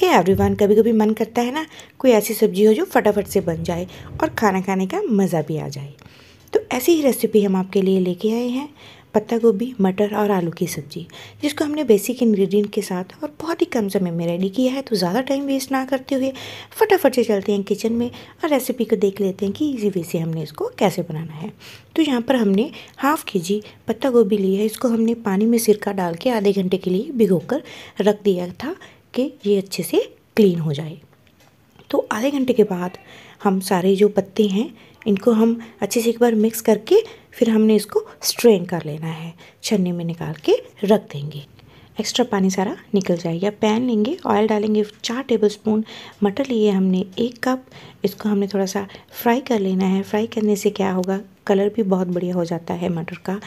हे hey everyone कभी कभी मन करता है ना कोई ऐसी सब्जी हो जो फटाफट से बन जाए और खाना खाने का मज़ा भी आ जाए तो ऐसी ही रेसिपी हम आपके लिए लेके आए हैं पत्ता गोभी मटर और आलू की सब्ज़ी जिसको हमने बेसिक इंग्रेडिएंट के साथ और बहुत ही कम समय में रेडी किया है तो ज़्यादा टाइम वेस्ट ना करते हुए फटाफट से चलते हैं किचन में और रेसिपी को देख लेते हैं कि इजी वे से हमने इसको कैसे बनाना है तो यहाँ पर हमने हाफ़ के जी पत्ता गोभी ली है इसको हमने पानी में सिरका डाल के आधे घंटे के लिए भिगो रख दिया था कि ये अच्छे से क्लीन हो जाए तो आधे घंटे के बाद हम सारे जो पत्ते हैं इनको हम अच्छे से एक बार मिक्स करके फिर हमने इसको स्ट्रेन कर लेना है छन्नी में निकाल के रख देंगे एक्स्ट्रा पानी सारा निकल जाएगा पैन लेंगे ऑयल डालेंगे चार टेबल स्पून मटर लिए हमने एक कप इसको हमने थोड़ा सा फ्राई कर लेना है फ्राई करने से क्या होगा कलर भी बहुत बढ़िया हो जाता है मटर का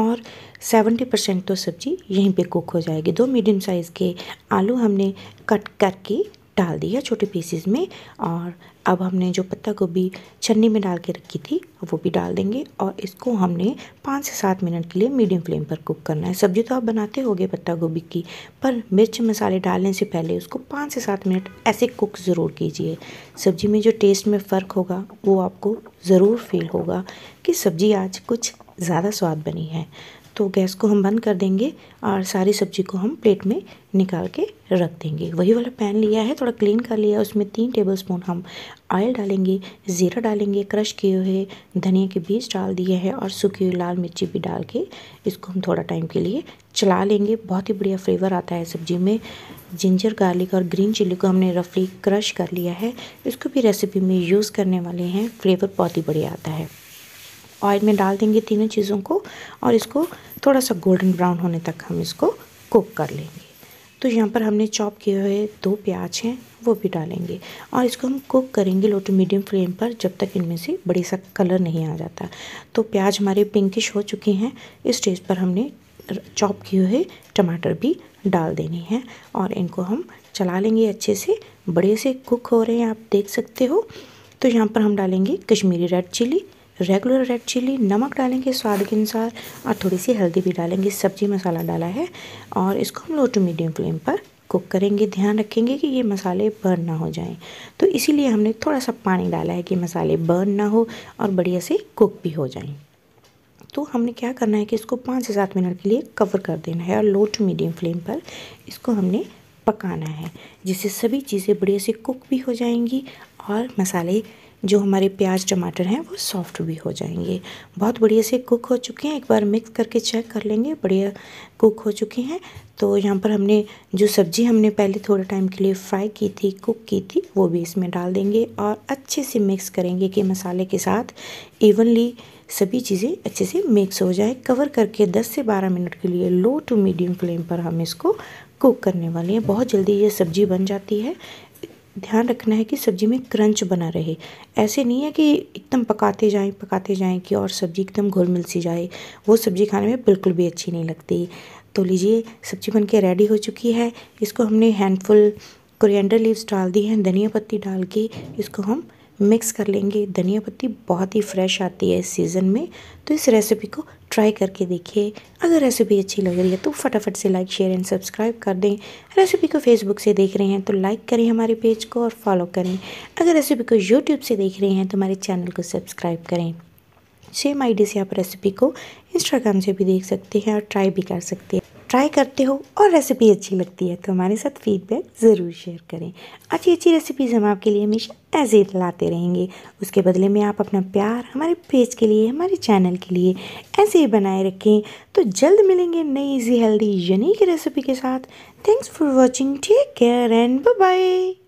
और 70 परसेंट तो सब्ज़ी यहीं पे कुक हो जाएगी दो मीडियम साइज़ के आलू हमने कट करके डाल दिया छोटे पीसेस में और अब हमने जो पत्ता गोभी छन्नी में डाल के रखी थी वो भी डाल देंगे और इसको हमने पाँच से सात मिनट के लिए मीडियम फ्लेम पर कुक करना है सब्जी तो आप बनाते हो गए पत्ता गोभी की पर मिर्च मसाले डालने से पहले उसको पाँच से सात मिनट ऐसे कुक ज़रूर कीजिए सब्जी में जो टेस्ट में फ़र्क होगा वो आपको ज़रूर फील होगा कि सब्जी आज कुछ ज़्यादा स्वाद बनी है तो गैस को हम बंद कर देंगे और सारी सब्जी को हम प्लेट में निकाल के रख देंगे वही वाला पैन लिया है थोड़ा क्लीन कर लिया है उसमें तीन टेबल स्पून हम ऑयल डालेंगे ज़ीरा डालेंगे क्रश किए हुए धनिया के बीज डाल दिए हैं और सूखी हुई लाल मिर्ची भी डाल के इसको हम थोड़ा टाइम के लिए चला लेंगे बहुत ही बढ़िया फ्लेवर आता है सब्जी में जिंजर गार्लिक और ग्रीन चिल्ली को हमने रफली क्रश कर लिया है इसको भी रेसिपी में यूज़ करने वाले हैं फ्लेवर बहुत ही बढ़िया आता है ऑयल में डाल देंगे तीनों चीज़ों को और इसको थोड़ा सा गोल्डन ब्राउन होने तक हम इसको कुक कर लेंगे तो यहाँ पर हमने चॉप किए हुए दो प्याज हैं वो भी डालेंगे और इसको हम कुक करेंगे लो टू मीडियम फ्लेम पर जब तक इनमें से बड़ी सा कलर नहीं आ जाता तो प्याज हमारे पिंकिश हो चुके हैं इस स्टेज पर हमने चॉप किए हुए टमाटर भी डाल देने हैं और इनको हम चला लेंगे अच्छे से बड़े से कुक हो रहे हैं आप देख सकते हो तो यहाँ पर हम डालेंगे Kashmiri red chilli regular red chilli नमक डालेंगे स्वाद के अनुसार और थोड़ी सी हल्दी भी डालेंगे सब्जी मसाला डाला है और इसको हम लो टू मीडियम फ्लेम पर कुक करेंगे ध्यान रखेंगे कि ये मसाले बर्न ना हो जाएं तो इसीलिए हमने थोड़ा सा पानी डाला है कि मसाले बर्न ना हो और बढ़िया से कुक भी हो जाएं तो हमने क्या करना है कि इसको पाँच से सात मिनट के लिए कवर कर देना है और लो टू मीडियम फ्लेम पर इसको हमने पकाना है जिससे सभी चीज़ें बढ़िया से कुक भी हो जाएंगी और मसाले जो हमारे प्याज टमाटर हैं वो सॉफ्ट भी हो जाएंगे बहुत बढ़िया से कुक हो चुके हैं एक बार मिक्स करके चेक कर लेंगे बढ़िया कुक हो चुके हैं तो यहाँ पर हमने जो सब्ज़ी हमने पहले थोड़े टाइम के लिए फ्राई की थी कुक की थी वो भी इसमें डाल देंगे और अच्छे से मिक्स करेंगे कि मसाले के साथ इवनली सभी चीज़ें अच्छे से मिक्स हो जाए कवर करके 10 से 12 मिनट के लिए लो टू मीडियम फ्लेम पर हम इसको कुक करने वाले हैं बहुत जल्दी ये सब्ज़ी बन जाती है ध्यान रखना है कि सब्ज़ी में क्रंच बना रहे ऐसे नहीं है कि एकदम पकाते जाएं पकाते जाएं कि और सब्ज़ी एकदम घुल मिल सी जाए वो सब्ज़ी खाने में बिल्कुल भी अच्छी नहीं लगती तो लीजिए सब्ज़ी बन के रेडी हो चुकी है इसको हमने हैंडफुल कोरिएंडर लीव्स डाल दी हैं धनिया पत्ती डाल के इसको हम मिक्स कर लेंगे धनिया पत्ती बहुत ही फ्रेश आती है इस सीज़न में तो इस रेसिपी को ट्राई करके देखिए अगर रेसिपी अच्छी लग रही है तो फटाफट से लाइक शेयर एंड सब्सक्राइब कर दें रेसिपी को फेसबुक से देख रहे हैं तो लाइक करें हमारे पेज को और फॉलो करें अगर रेसिपी को यूट्यूब से देख रहे हैं तो हमारे चैनल को सब्सक्राइब करें सेम आईडी से आप रेसिपी को इंस्टाग्राम से भी देख सकते हैं और ट्राई भी कर सकते हैं ट्राई करते हो और रेसिपी अच्छी लगती है तो हमारे साथ फीडबैक ज़रूर शेयर करें अच्छी अच्छी रेसिपीज़ हम आपके लिए हमेशा ऐसे लाते रहेंगे उसके बदले में आप अपना प्यार हमारे पेज के लिए हमारे चैनल के लिए ऐसे ही बनाए रखें तो जल्द मिलेंगे नई इजी हेल्दी यूनिक रेसिपी के साथ thanks for watching take care and bye